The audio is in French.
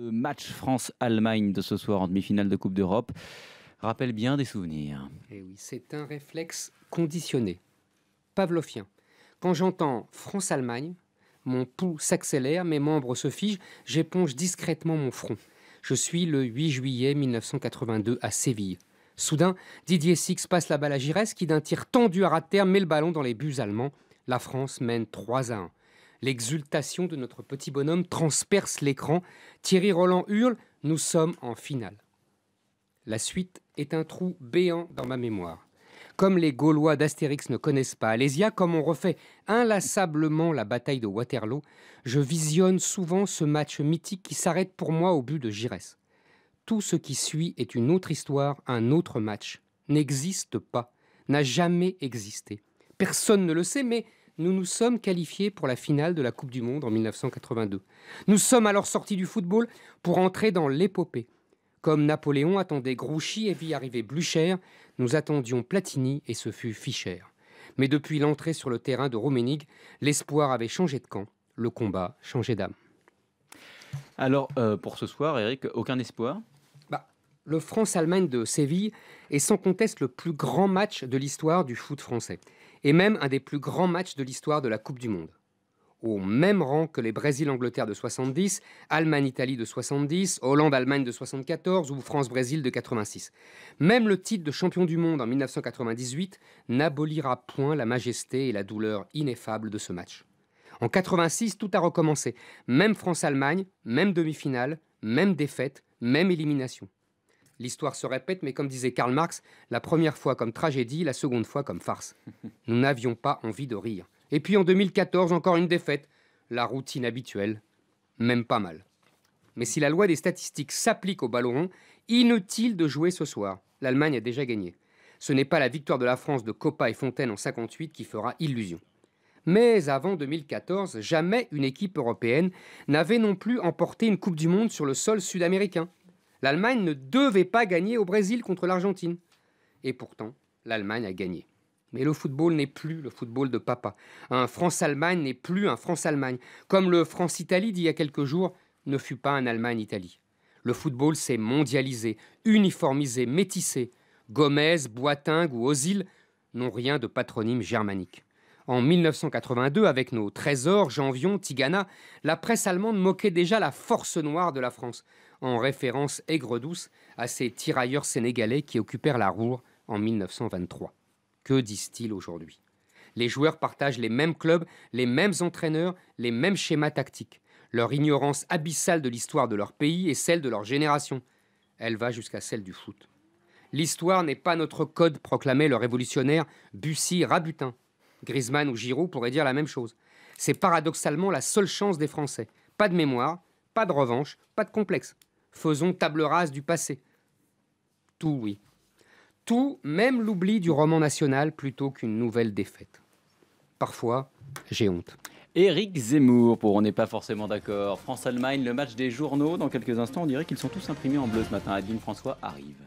Le match France-Allemagne de ce soir en demi-finale de Coupe d'Europe rappelle bien des souvenirs. Et eh oui, c'est un réflexe conditionné, pavlofien. Quand j'entends France-Allemagne, mon pouls s'accélère, mes membres se figent, j'éponge discrètement mon front. Je suis le 8 juillet 1982 à Séville. Soudain, Didier Six passe la balle à gires qui d'un tir tendu à ras terre met le ballon dans les buts allemands. La France mène 3 à 1. L'exultation de notre petit bonhomme transperce l'écran. Thierry Roland hurle Nous sommes en finale. La suite est un trou béant dans ma mémoire. Comme les Gaulois d'Astérix ne connaissent pas Alésia, comme on refait inlassablement la bataille de Waterloo, je visionne souvent ce match mythique qui s'arrête pour moi au but de Giresse. Tout ce qui suit est une autre histoire, un autre match, n'existe pas, n'a jamais existé. Personne ne le sait, mais nous nous sommes qualifiés pour la finale de la Coupe du Monde en 1982. Nous sommes alors sortis du football pour entrer dans l'épopée. Comme Napoléon attendait Grouchy et vit arriver Blücher, nous attendions Platini et ce fut Fischer. Mais depuis l'entrée sur le terrain de Roménig, l'espoir avait changé de camp, le combat changeait d'âme. Alors, euh, pour ce soir, Eric, aucun espoir bah, Le France-Allemagne de Séville est sans conteste le plus grand match de l'histoire du foot français et même un des plus grands matchs de l'histoire de la Coupe du Monde. Au même rang que les Brésil-Angleterre de 70, Allemagne-Italie de 70, Hollande-Allemagne de 74 ou France-Brésil de 86. Même le titre de champion du monde en 1998 n'abolira point la majesté et la douleur ineffable de ce match. En 86, tout a recommencé. Même France-Allemagne, même demi-finale, même défaite, même élimination. L'histoire se répète, mais comme disait Karl Marx, la première fois comme tragédie, la seconde fois comme farce. Nous n'avions pas envie de rire. Et puis en 2014, encore une défaite. La routine habituelle, même pas mal. Mais si la loi des statistiques s'applique au ballon, inutile de jouer ce soir. L'Allemagne a déjà gagné. Ce n'est pas la victoire de la France de Coppa et Fontaine en 58 qui fera illusion. Mais avant 2014, jamais une équipe européenne n'avait non plus emporté une Coupe du Monde sur le sol sud-américain. L'Allemagne ne devait pas gagner au Brésil contre l'Argentine. Et pourtant, l'Allemagne a gagné. Mais le football n'est plus le football de papa. Un France-Allemagne n'est plus un France-Allemagne. Comme le France-Italie d'il y a quelques jours ne fut pas un Allemagne-Italie. Le football s'est mondialisé, uniformisé, métissé. Gomez, Boitingue ou Ozil n'ont rien de patronyme germanique. En 1982, avec nos trésors, Janvion, Tigana, la presse allemande moquait déjà la force noire de la France en référence aigre-douce à ces tirailleurs sénégalais qui occupèrent la Roure en 1923. Que disent-ils aujourd'hui Les joueurs partagent les mêmes clubs, les mêmes entraîneurs, les mêmes schémas tactiques. Leur ignorance abyssale de l'histoire de leur pays et celle de leur génération. Elle va jusqu'à celle du foot. L'histoire n'est pas notre code, proclamait le révolutionnaire Bussy Rabutin. Griezmann ou Giroud pourraient dire la même chose. C'est paradoxalement la seule chance des Français. Pas de mémoire, pas de revanche, pas de complexe. Faisons table rase du passé. Tout, oui. Tout, même l'oubli du roman national plutôt qu'une nouvelle défaite. Parfois, j'ai honte. Éric Zemmour, pour on n'est pas forcément d'accord. France-Allemagne, le match des journaux. Dans quelques instants, on dirait qu'ils sont tous imprimés en bleu ce matin. Adeline François arrive.